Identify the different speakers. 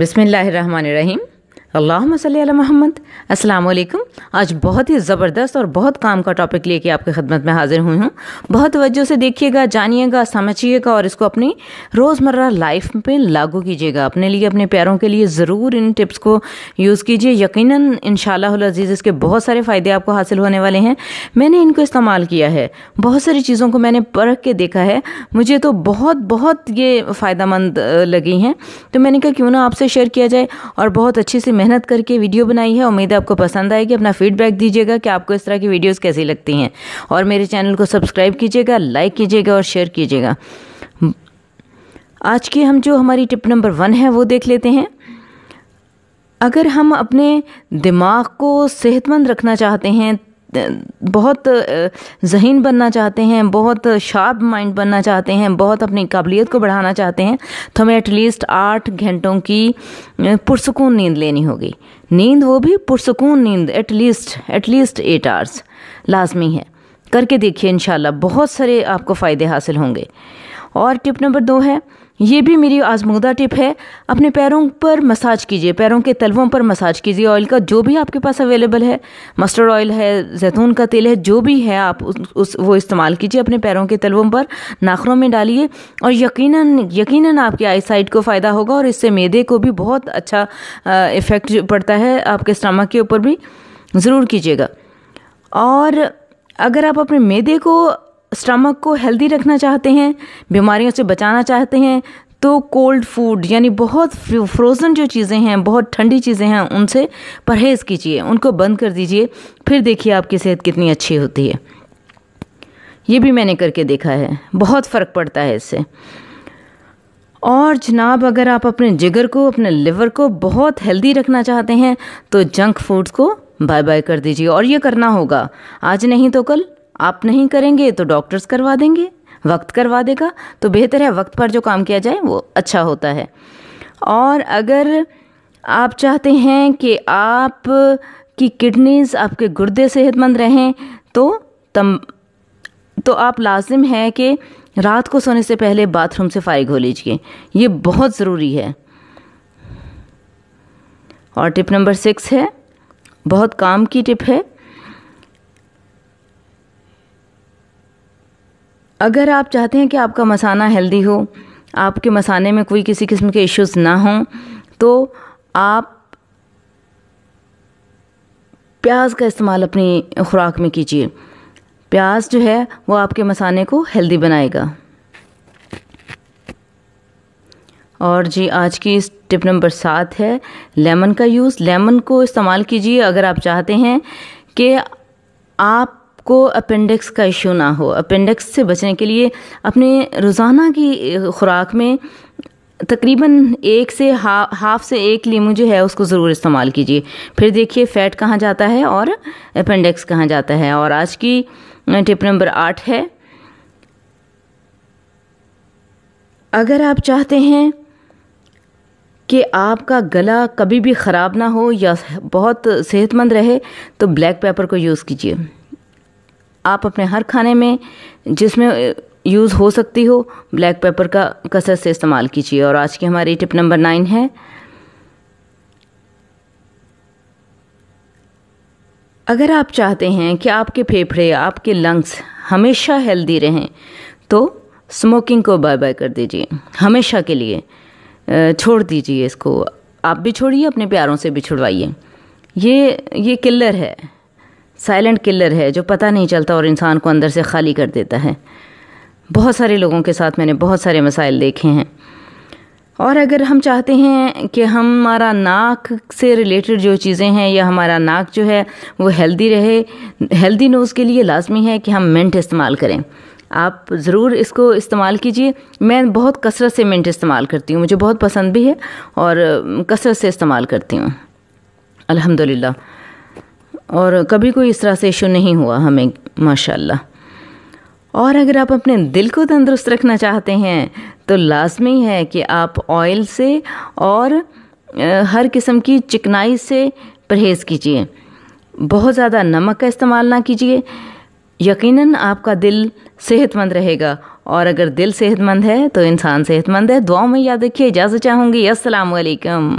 Speaker 1: रहीम अल्लाह सल महमद अस्सलाम आज बहुत ही ज़बरदस्त और बहुत काम का टॉपिक लेके आपकी खदमत में हाजिर हुई हूँ बहुत वजह से देखिएगा जानिएगा समझिएगा और इसको अपनी रोज़मर्रा लाइफ में लागू कीजिएगा अपने लिए अपने प्यारों के लिए ज़रूर इन टिप्स को यूज़ कीजिए यकीन इन शजीज़ इसके बहुत सारे फ़ायदे आपको हासिल होने वाले हैं मैंने इनको इस्तेमाल किया है बहुत सारी चीज़ों को मैंने परख के देखा है मुझे तो बहुत बहुत ये फ़ायदा मंद लगी हैं तो मैंने कहा क्यों ना आपसे शेयर किया जाए और बहुत अच्छे से मेहनत करके वीडियो बनाई है उम्मीद है आपको पसंद आएगी अपना फीडबैक दीजिएगा कि आपको इस तरह की वीडियोस कैसी लगती हैं और मेरे चैनल को सब्सक्राइब कीजिएगा लाइक कीजिएगा और शेयर कीजिएगा आज की हम जो हमारी टिप नंबर वन है वो देख लेते हैं अगर हम अपने दिमाग को सेहतमंद रखना चाहते हैं बहुत जहन बनना चाहते हैं बहुत शार्प माइंड बनना चाहते हैं बहुत अपनी काबिलियत को बढ़ाना चाहते हैं तो हमें एटलीस्ट आठ घंटों की पुरसकून नींद लेनी होगी नींद वो भी पुरसकून नींद एटलीस्ट एटलीस्ट एट आवर्स लाजमी है करके देखिए इन बहुत सारे आपको फ़ायदे हासिल होंगे और टिप नंबर दो है ये भी मेरी आजमूदा टिप है अपने पैरों पर मसाज कीजिए पैरों के तलवों पर मसाज कीजिए ऑयल का जो भी आपके पास अवेलेबल है मस्टर्ड ऑयल है जैतून का तेल है जो भी है आप उस, उस वो इस्तेमाल कीजिए अपने पैरों के तलवों पर नाखरों में डालिए और यकीनन यकीनन आपकी आई साइड को फ़ायदा होगा और इससे मैदे को भी बहुत अच्छा इफ़ेक्ट पड़ता है आपके स्टमक के ऊपर भी ज़रूर कीजिएगा और अगर आप अपने मैदे को स्टमक को हेल्दी रखना चाहते हैं बीमारियों से बचाना चाहते हैं तो कोल्ड फूड यानी बहुत फ्रोज़न जो चीज़ें हैं बहुत ठंडी चीज़ें हैं उनसे परहेज़ कीजिए उनको बंद कर दीजिए फिर देखिए आपकी सेहत कितनी अच्छी होती है ये भी मैंने करके देखा है बहुत फ़र्क पड़ता है इससे और जनाब अगर आप अपने जिगर को अपने लिवर को बहुत हेल्दी रखना चाहते हैं तो जंक फूड्स को बाय बाय कर दीजिए और ये करना होगा आज नहीं तो कल आप नहीं करेंगे तो डॉक्टर्स करवा देंगे वक्त करवा देगा तो बेहतर है वक्त पर जो काम किया जाए वो अच्छा होता है और अगर आप चाहते हैं कि आप की किडनीज़ आपके गुर्दे सेहतमंद रहें तो तम तो आप लाजिम है कि रात को सोने से पहले बाथरूम से फ़ारिग हो लीजिए ये बहुत ज़रूरी है और टिप नंबर सिक्स है बहुत काम की टिप है अगर आप चाहते हैं कि आपका मसाना हेल्दी हो आपके मसाने में कोई किसी किस्म के इश्यूज़ ना हों तो आप प्याज का इस्तेमाल अपनी खुराक में कीजिए प्याज जो है वो आपके मसाने को हेल्दी बनाएगा और जी आज की इस टिप नंबर सात है लेमन का यूज़ लेमन को इस्तेमाल कीजिए अगर आप चाहते हैं कि आप आपको अपेंडिक्स का इशू ना हो अपेंडिक्स से बचने के लिए अपने रोज़ाना की खुराक में तकरीबन एक से हा, हाफ से एक लीमू जो है उसको ज़रूर इस्तेमाल कीजिए फिर देखिए फ़ैट कहाँ जाता है और अपेंडिक्स कहाँ जाता है और आज की टिप नंबर आठ है अगर आप चाहते हैं कि आपका गला कभी भी ख़राब ना हो या बहुत सेहतमंद रहे तो ब्लैक पेपर को यूज़ कीजिए आप अपने हर खाने में जिसमें यूज़ हो सकती हो ब्लैक पेपर का कसर से इस्तेमाल कीजिए और आज की हमारी टिप नंबर नाइन है अगर आप चाहते हैं कि आपके फेफड़े आपके लंग्स हमेशा हेल्दी रहें तो स्मोकिंग को बाय बाय कर दीजिए हमेशा के लिए छोड़ दीजिए इसको आप भी छोड़िए अपने प्यारों से भी छुड़वाइए ये ये किलर है साइलेंट किलर है जो पता नहीं चलता और इंसान को अंदर से खाली कर देता है बहुत सारे लोगों के साथ मैंने बहुत सारे मसाइल देखे हैं और अगर हम चाहते हैं कि हमारा नाक से रिलेटेड जो चीज़ें हैं या हमारा नाक जो है वो हेल्दी रहे हेल्दी नोज़ के लिए लाजमी है कि हम मिंट इस्तेमाल करें आप ज़रूर इसको इस्तेमाल कीजिए मैं बहुत कसरत से मिंट इस्तेमाल करती हूँ मुझे बहुत पसंद भी है और कसरत से इस्तेमाल करती हूँ अलहमदिल्ला और कभी कोई इस तरह से इशू नहीं हुआ हमें माशाल्लाह और अगर आप अपने दिल को तंदुरुस्त रखना चाहते हैं तो लाजमी है कि आप ऑयल से और हर किस्म की चिकनाई से परहेज़ कीजिए बहुत ज़्यादा नमक का इस्तेमाल ना कीजिए यकीनन आपका दिल सेहतमंद रहेगा और अगर दिल सेहतमंद है तो इंसान सेहतमंद है दुआ में याद रखिए इजाज़त चाहूँगी असलकम